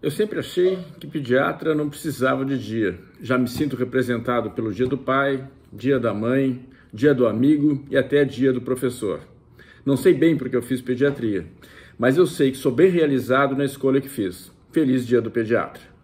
Eu sempre achei que pediatra não precisava de dia. Já me sinto representado pelo dia do pai, dia da mãe, dia do amigo e até dia do professor. Não sei bem porque eu fiz pediatria, mas eu sei que sou bem realizado na escolha que fiz. Feliz dia do pediatra!